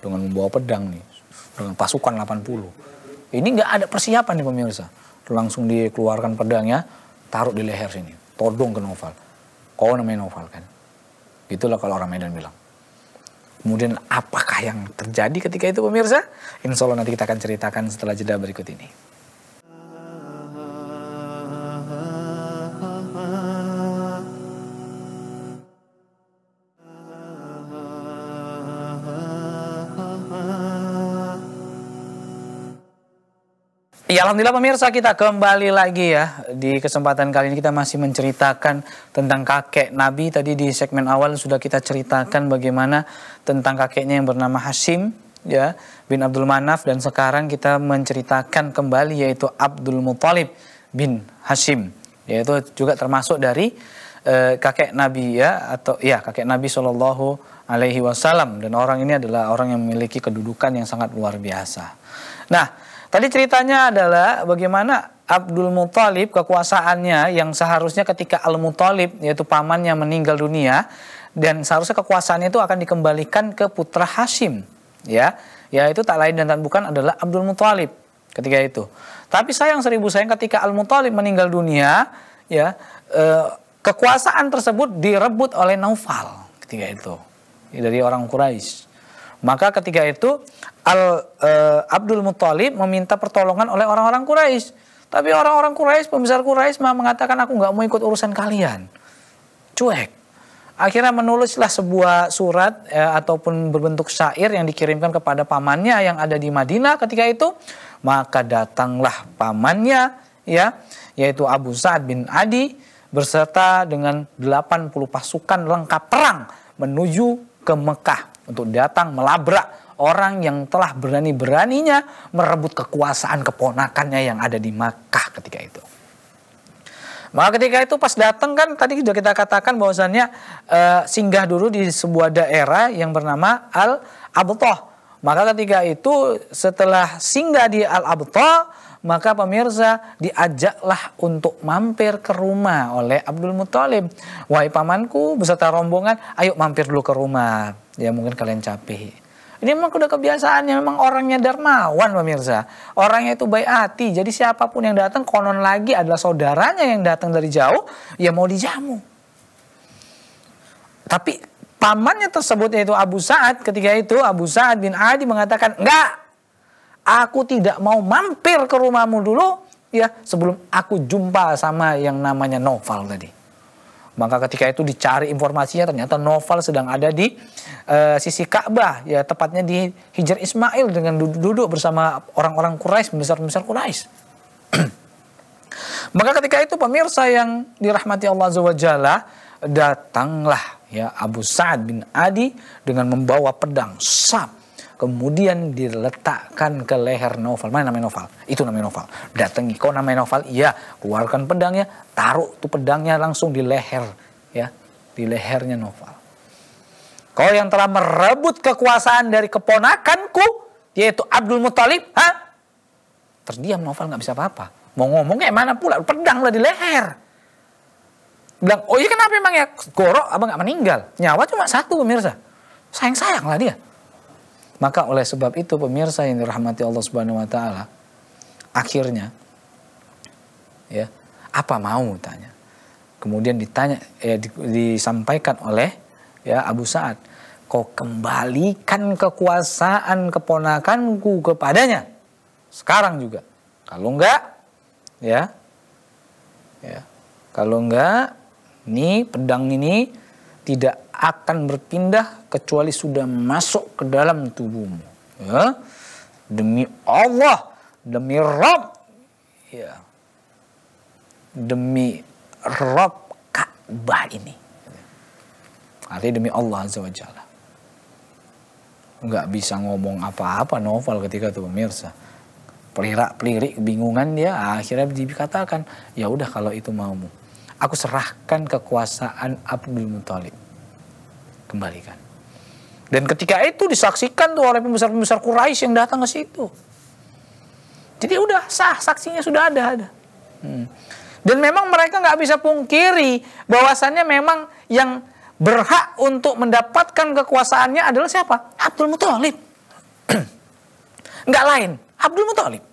Dengan membawa pedang nih, dengan pasukan 80. Ini nggak ada persiapan nih pemirsa. Langsung dikeluarkan pedangnya, taruh di leher sini. Todong ke Novel. Kau namanya Noval kan. Itulah kalau orang Medan bilang. Kemudian apakah yang terjadi ketika itu pemirsa? Insya Allah nanti kita akan ceritakan setelah jeda berikut ini. Ya Alhamdulillah pemirsa kita kembali lagi ya di kesempatan kali ini kita masih menceritakan tentang kakek Nabi tadi di segmen awal sudah kita ceritakan bagaimana tentang kakeknya yang bernama Hashim ya bin Abdul Manaf dan sekarang kita menceritakan kembali yaitu Abdul Muthalib bin Hashim yaitu juga termasuk dari uh, kakek Nabi ya atau ya kakek Nabi Shallallahu Alaihi Wasallam dan orang ini adalah orang yang memiliki kedudukan yang sangat luar biasa. Nah Tadi ceritanya adalah bagaimana Abdul Muthalib kekuasaannya yang seharusnya ketika Al Muthalib yaitu pamannya meninggal dunia dan seharusnya kekuasaannya itu akan dikembalikan ke putra Hashim ya yaitu tak lain dan tak bukan adalah Abdul Muthalib ketika itu. Tapi sayang seribu sayang ketika Al Muthalib meninggal dunia ya eh, kekuasaan tersebut direbut oleh Naufal ketika itu ya, dari orang Quraisy. Maka ketika itu Al uh, Abdul Muthalib meminta pertolongan oleh orang-orang Quraisy. Tapi orang-orang Quraisy, pembesar Quraisy mengatakan aku nggak mau ikut urusan kalian. Cuek. Akhirnya menulislah sebuah surat ya, ataupun berbentuk syair yang dikirimkan kepada pamannya yang ada di Madinah ketika itu. Maka datanglah pamannya ya, yaitu Abu Sa'ad bin Adi berserta dengan 80 pasukan lengkap perang menuju ke Mekah untuk datang melabrak orang yang telah berani-beraninya merebut kekuasaan keponakannya yang ada di Makkah ketika itu. Maka ketika itu pas datang kan tadi sudah kita katakan bahwasannya e, singgah dulu di sebuah daerah yang bernama Al Abtoh. Maka ketika itu setelah singgah di Al Abtoh maka pemirsa diajaklah untuk mampir ke rumah oleh Abdul Muthalib. Wahai pamanku beserta rombongan, ayo mampir dulu ke rumah ya mungkin kalian capek. Ini memang udah ya. memang orangnya dermawan pemirsa. Orangnya itu baik hati, jadi siapapun yang datang konon lagi adalah saudaranya yang datang dari jauh, ya mau dijamu. Tapi pamannya tersebut yaitu Abu Sa'ad ketika itu Abu Sa'ad bin Adi mengatakan, enggak, aku tidak mau mampir ke rumahmu dulu ya sebelum aku jumpa sama yang namanya Noval tadi. Maka ketika itu dicari informasinya ternyata Novel sedang ada di e, sisi Ka'bah ya tepatnya di Hijr Ismail dengan duduk bersama orang-orang Quraisy besar-besar Quraisy. [clears throat] Maka ketika itu pemirsa yang dirahmati Allah Jalla datanglah ya Abu Sa'ad bin Adi dengan membawa pedang sab kemudian diletakkan ke leher Novel. Mana namanya Novel? Itu namanya Novel. Datangi, kau namanya Novel? Iya, keluarkan pedangnya, taruh tuh pedangnya langsung di leher, ya, di lehernya Novel. Kau yang telah merebut kekuasaan dari keponakanku, yaitu Abdul Muthalib, ha? Terdiam Novel nggak bisa apa-apa. Mau ngomongnya mana pula, pedang udah di leher bilang, oh iya kenapa emang ya? Gorok abang nggak meninggal. Nyawa cuma satu pemirsa. Sayang-sayang lah dia. Maka oleh sebab itu pemirsa yang dirahmati Allah Subhanahu wa taala akhirnya ya, apa mau tanya. Kemudian ditanya ya, disampaikan oleh ya Abu Sa'ad, "Kau kembalikan kekuasaan keponakanku kepadanya sekarang juga. Kalau enggak ya ya kalau enggak nih pedang ini tidak akan berpindah kecuali sudah masuk ke dalam tubuhmu. Ya. Demi Allah, demi Rob, Ya. Demi Rob Ka'bah ini. Artinya demi Allah Azza wa Jalla. bisa ngomong apa-apa novel ketika itu pemirsa. Pelirak-pelirik, bingungan dia akhirnya dikatakan, ya udah kalau itu maumu. Aku serahkan kekuasaan Abdul Muthalib. Kembalikan. Dan ketika itu disaksikan tuh oleh pembesar-pembesar Quraisy yang datang ke situ. Jadi udah sah, saksinya sudah ada. ada. Hmm. Dan memang mereka nggak bisa pungkiri bahwasannya memang yang berhak untuk mendapatkan kekuasaannya adalah siapa? Abdul Muthalib. [clears throat] nggak lain, Abdul Muthalib.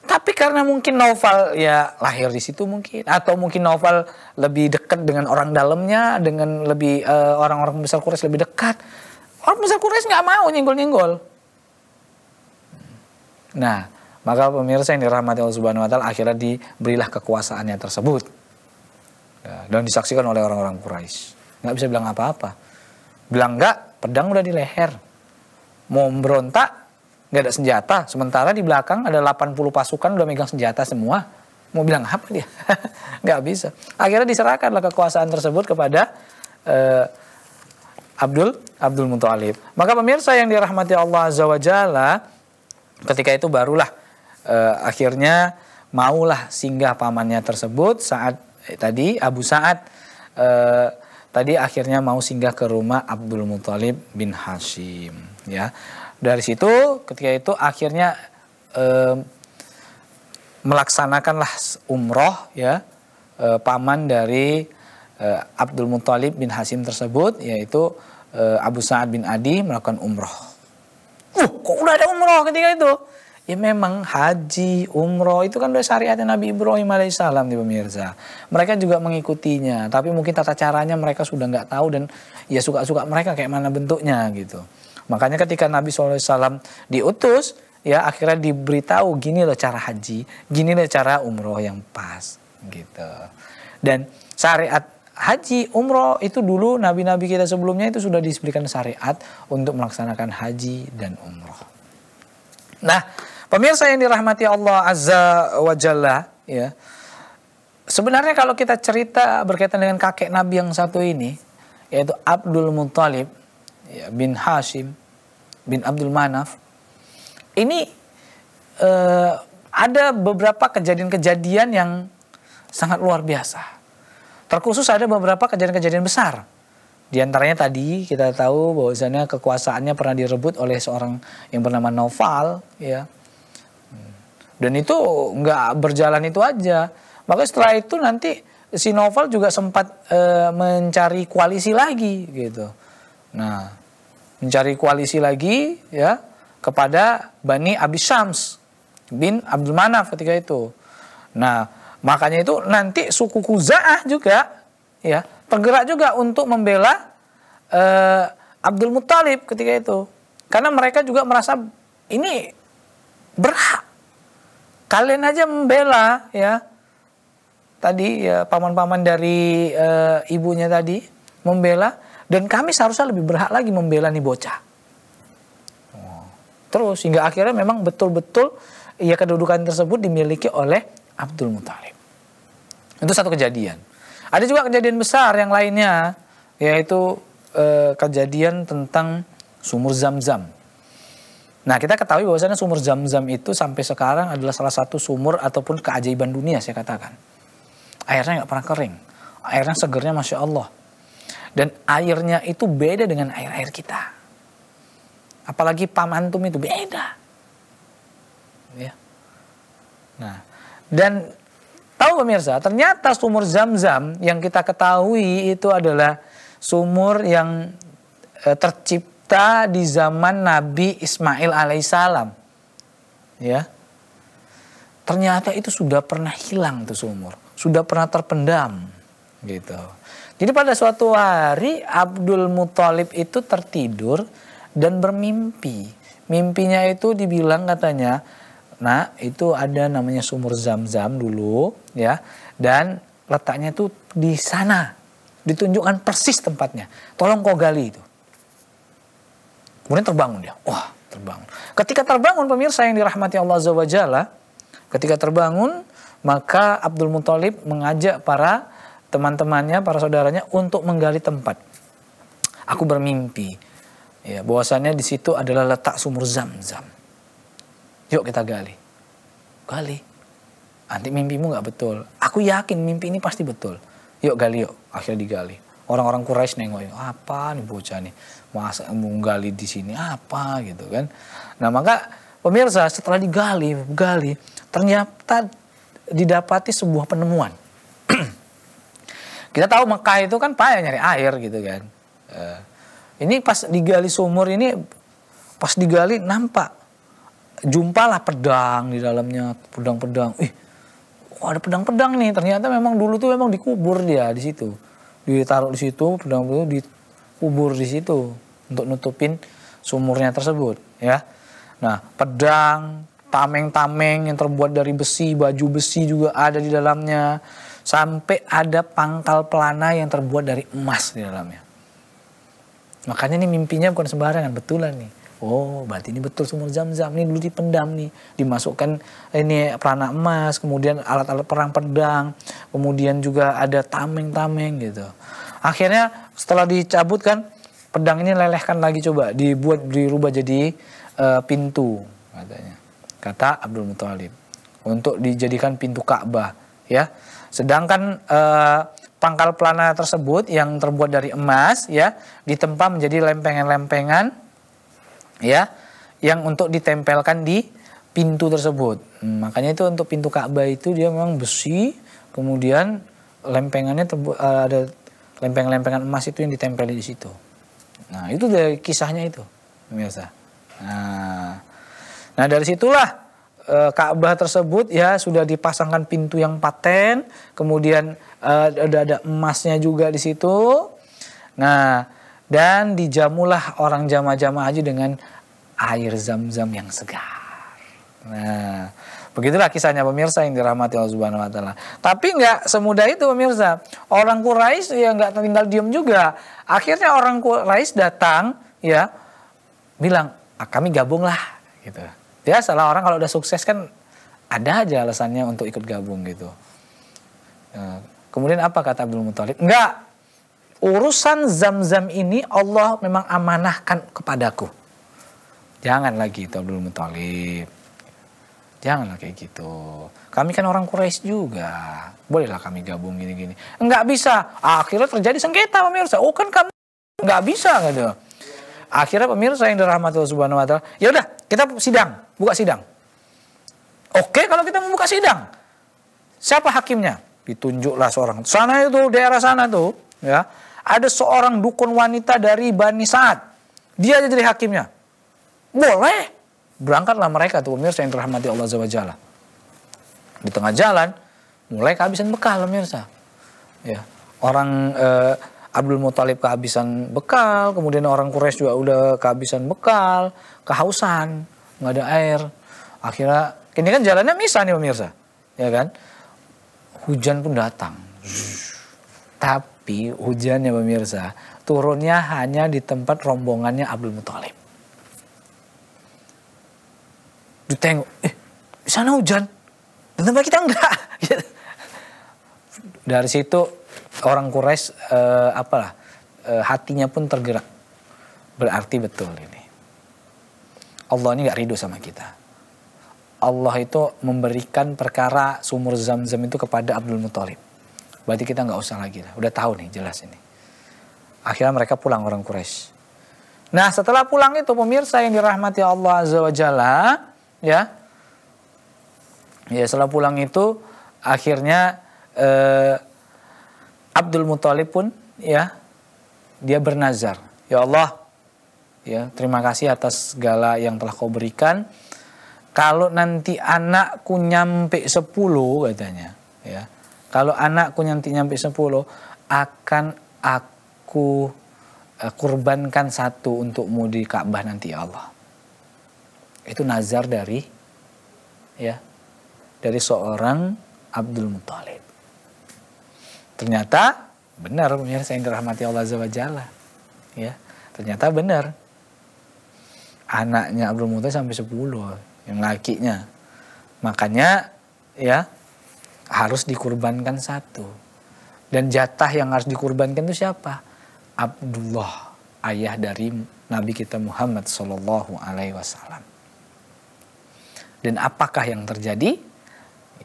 Tapi karena mungkin Novel ya lahir di situ mungkin atau mungkin Novel lebih dekat dengan orang dalamnya dengan lebih eh, orang-orang uh, besar Kures lebih dekat. Orang besar Kures nggak mau nyenggol-nyenggol. Nah, maka pemirsa yang dirahmati Allah Subhanahu wa taala akhirnya diberilah kekuasaannya tersebut. Ya, dan disaksikan oleh orang-orang Quraisy. Nggak bisa bilang apa-apa. Bilang nggak, pedang udah di leher. Mau memberontak? nggak ada senjata. Sementara di belakang ada 80 pasukan udah megang senjata semua. Mau bilang apa dia? [laughs] nggak bisa. Akhirnya diserahkanlah kekuasaan tersebut kepada eh, Abdul Abdul Muthalib. Maka pemirsa yang dirahmati Allah Azza wa Jalla, ketika itu barulah eh, akhirnya maulah singgah pamannya tersebut saat eh, tadi Abu Sa'ad eh, tadi akhirnya mau singgah ke rumah Abdul Muthalib bin Hashim ya. Dari situ ketika itu akhirnya melaksanakanlah umroh ya eh, paman dari eh, Abdul Muthalib bin Hasim tersebut yaitu eh, Abu Sa'ad bin Adi melakukan umroh. Uh, kok udah ada umroh ketika itu? Ya memang haji, umroh itu kan udah syariatnya Nabi Ibrahim alaihissalam di pemirsa. Mereka juga mengikutinya, tapi mungkin tata caranya mereka sudah nggak tahu dan ya suka-suka mereka kayak mana bentuknya gitu. Makanya ketika Nabi SAW diutus, ya akhirnya diberitahu gini loh cara haji, gini loh cara umroh yang pas gitu. Dan syariat haji umroh itu dulu nabi-nabi kita sebelumnya itu sudah disebutkan syariat untuk melaksanakan haji dan umroh. Nah, pemirsa yang dirahmati Allah Azza wa Jalla, ya. Sebenarnya kalau kita cerita berkaitan dengan kakek Nabi yang satu ini, yaitu Abdul Muthalib ya, bin Hashim, bin Abdul Manaf ini uh, ada beberapa kejadian-kejadian yang sangat luar biasa. Terkhusus ada beberapa kejadian-kejadian besar. Di antaranya tadi kita tahu bahwasanya kekuasaannya pernah direbut oleh seorang yang bernama Noval, ya. Dan itu nggak berjalan itu aja. Maka setelah itu nanti si Noval juga sempat e, mencari koalisi lagi, gitu. Nah, mencari koalisi lagi ya kepada Bani Abi Syams bin Abdul Manaf ketika itu. Nah, makanya itu nanti suku Kuza'ah juga ya tergerak juga untuk membela eh, Abdul Muthalib ketika itu. Karena mereka juga merasa ini berhak. Kalian aja membela ya. Tadi ya paman-paman dari eh, ibunya tadi membela dan kami seharusnya lebih berhak lagi membela nih bocah. Terus hingga akhirnya memang betul-betul ya kedudukan tersebut dimiliki oleh Abdul Muthalib. Itu satu kejadian. Ada juga kejadian besar yang lainnya yaitu eh, kejadian tentang sumur Zam-Zam. Nah, kita ketahui bahwasanya sumur Zam-Zam itu sampai sekarang adalah salah satu sumur ataupun keajaiban dunia saya katakan. Airnya nggak pernah kering. Airnya segernya Masya Allah. Dan airnya itu beda dengan air-air kita. Apalagi pamantum itu beda. Ya. Nah, dan tahu pemirsa, ternyata sumur Zam-Zam yang kita ketahui itu adalah sumur yang e, tercipta di zaman Nabi Ismail alaihissalam. Ya. Ternyata itu sudah pernah hilang tuh sumur, sudah pernah terpendam gitu. Jadi pada suatu hari Abdul Muthalib itu tertidur dan bermimpi. Mimpinya itu dibilang katanya, nah itu ada namanya sumur zam-zam dulu ya dan letaknya itu di sana ditunjukkan persis tempatnya. Tolong kau gali itu. Kemudian terbangun dia. Wah, terbangun. Ketika terbangun pemirsa yang dirahmati Allah Subhanahu wa Taala, ketika terbangun maka Abdul Muthalib mengajak para teman-temannya, para saudaranya untuk menggali tempat. Aku bermimpi, ya, bahwasanya di situ adalah letak sumur zam-zam. Yuk kita gali. Gali. Nanti mimpimu nggak betul. Aku yakin mimpi ini pasti betul. Yuk gali yuk. Akhirnya digali. Orang-orang Quraisy nengokin, apa nih bocah nih? Masa mau gali di sini apa gitu kan. Nah maka pemirsa setelah digali, gali, ternyata didapati sebuah penemuan. [clears throat] Kita tahu Mekah itu kan payah nyari air gitu kan. Eh, ini pas digali sumur ini pas digali nampak jumpalah pedang di dalamnya pedang-pedang. Ih, oh ada pedang-pedang nih. Ternyata memang dulu tuh memang dikubur dia di situ. Ditaruh di situ, pedang itu dikubur di situ untuk nutupin sumurnya tersebut, ya. Nah, pedang, tameng-tameng yang terbuat dari besi, baju besi juga ada di dalamnya sampai ada pangkal pelana yang terbuat dari emas di dalamnya. Makanya ini mimpinya bukan sembarangan, betulan nih. Oh, berarti ini betul sumur zam-zam. Ini dulu dipendam nih. Dimasukkan ini pelana emas, kemudian alat-alat perang pedang, kemudian juga ada tameng-tameng gitu. Akhirnya setelah dicabut kan, pedang ini lelehkan lagi coba. Dibuat, dirubah jadi uh, pintu katanya. Kata Abdul Muthalib. Untuk dijadikan pintu Ka'bah ya. Sedangkan eh, pangkal pelana tersebut yang terbuat dari emas ya ditempa menjadi lempengan-lempengan ya yang untuk ditempelkan di pintu tersebut. Hmm, makanya itu untuk pintu Ka'bah itu dia memang besi, kemudian lempengannya eh, ada lempeng-lempengan emas itu yang ditempel di situ. Nah, itu dari kisahnya itu, pemirsa. Nah, nah dari situlah Eh, Ka'bah tersebut ya sudah dipasangkan pintu yang paten, kemudian eh, ada ada emasnya juga di situ. Nah, dan dijamulah orang jamaah-jamaah haji dengan air zam-zam yang segar. Nah, begitulah kisahnya pemirsa yang dirahmati Allah Subhanahu wa taala. Tapi nggak semudah itu pemirsa. Orang Quraisy ya nggak tinggal diem juga. Akhirnya orang Quraisy datang ya bilang, ah, "Kami gabunglah." gitu ya salah orang kalau udah sukses kan ada aja alasannya untuk ikut gabung gitu. Nah, kemudian apa kata Abdul Muthalib? Enggak, urusan zam-zam ini Allah memang amanahkan kepadaku. Jangan lagi itu Abdul Muthalib. Janganlah kayak gitu. Kami kan orang Quraisy juga. Bolehlah kami gabung gini-gini. Enggak bisa. Akhirnya terjadi sengketa pemirsa. Oh kan kamu enggak bisa gitu. Akhirnya pemirsa yang dirahmati Allah Subhanahu wa taala, ya udah kita sidang buka sidang. Oke kalau kita membuka sidang. Siapa hakimnya? Ditunjuklah seorang. Sana itu daerah sana tuh ya. Ada seorang dukun wanita dari Bani Sa'ad. Dia jadi hakimnya. Boleh. Berangkatlah mereka tuh pemirsa yang dirahmati Allah Jalla. Di tengah jalan mulai kehabisan bekal pemirsa. Ya. Orang eh, Abdul Muthalib kehabisan bekal, kemudian orang Quraisy juga udah kehabisan bekal, kehausan nggak ada air. Akhirnya ini kan jalannya misah nih pemirsa, ya kan? Hujan pun datang. Tapi hujannya pemirsa turunnya hanya di tempat rombongannya Abdul Muthalib. Ditengok, eh di sana hujan, di tempat kita enggak. [laughs] Gitu. Dari situ orang Quraisy eh, apalah eh, hatinya pun tergerak. Berarti betul ini. Allah ini gak ridho sama kita. Allah itu memberikan perkara sumur zam-zam itu kepada Abdul Muthalib. Berarti kita nggak usah lagi lah. Udah tahu nih jelas ini. Akhirnya mereka pulang orang Quraisy. Nah setelah pulang itu pemirsa yang dirahmati Allah Azza wa Jalla. Ya, ya setelah pulang itu akhirnya eh, Abdul Muthalib pun ya dia bernazar. Ya Allah ya terima kasih atas segala yang telah kau berikan kalau nanti anakku nyampe 10 katanya ya kalau anakku nanti nyampe 10 akan aku uh, kurbankan satu untukmu di Ka'bah nanti ya Allah itu nazar dari ya dari seorang Abdul Muthalib ternyata benar pemirsa yang dirahmati Allah Azza wa Jalla ya ternyata benar anaknya Abdul Mutalib sampai 10 yang lakinya. Makanya ya harus dikurbankan satu. Dan jatah yang harus dikurbankan itu siapa? Abdullah, ayah dari Nabi kita Muhammad Shallallahu Alaihi Wasallam. Dan apakah yang terjadi?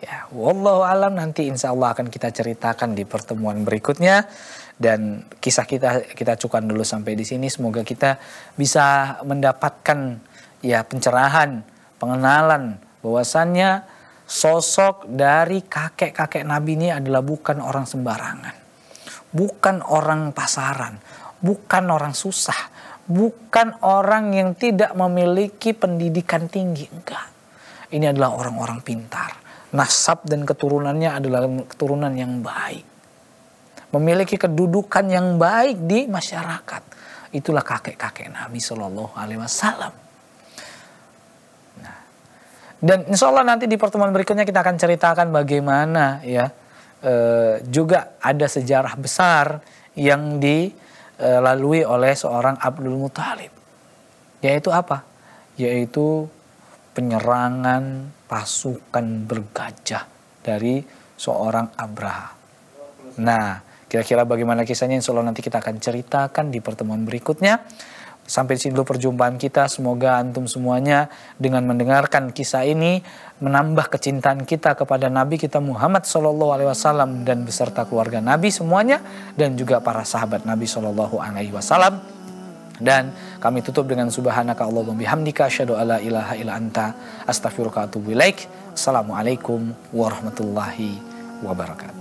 Ya, wallahu alam nanti insya Allah akan kita ceritakan di pertemuan berikutnya. Dan kisah kita kita cukan dulu sampai di sini. Semoga kita bisa mendapatkan ya pencerahan, pengenalan bahwasannya sosok dari kakek-kakek Nabi ini adalah bukan orang sembarangan. Bukan orang pasaran, bukan orang susah, bukan orang yang tidak memiliki pendidikan tinggi, enggak. Ini adalah orang-orang pintar. Nasab dan keturunannya adalah keturunan yang baik memiliki kedudukan yang baik di masyarakat. Itulah kakek-kakek Nabi Shallallahu Alaihi Wasallam. Nah, dan insya Allah nanti di pertemuan berikutnya kita akan ceritakan bagaimana ya e, juga ada sejarah besar yang dilalui oleh seorang Abdul Muthalib. Yaitu apa? Yaitu penyerangan pasukan bergajah dari seorang Abraha. Nah, Kira-kira bagaimana kisahnya insya Allah nanti kita akan ceritakan di pertemuan berikutnya. Sampai di sini dulu perjumpaan kita. Semoga antum semuanya dengan mendengarkan kisah ini menambah kecintaan kita kepada Nabi kita Muhammad Shallallahu Alaihi Wasallam dan beserta keluarga Nabi semuanya dan juga para sahabat Nabi Shallallahu Alaihi Wasallam. Dan kami tutup dengan subhanaka Allahumma bihamdika asyhadu alla ilaha illa anta astaghfiruka wa atubu ilaik. Assalamualaikum warahmatullahi wabarakatuh.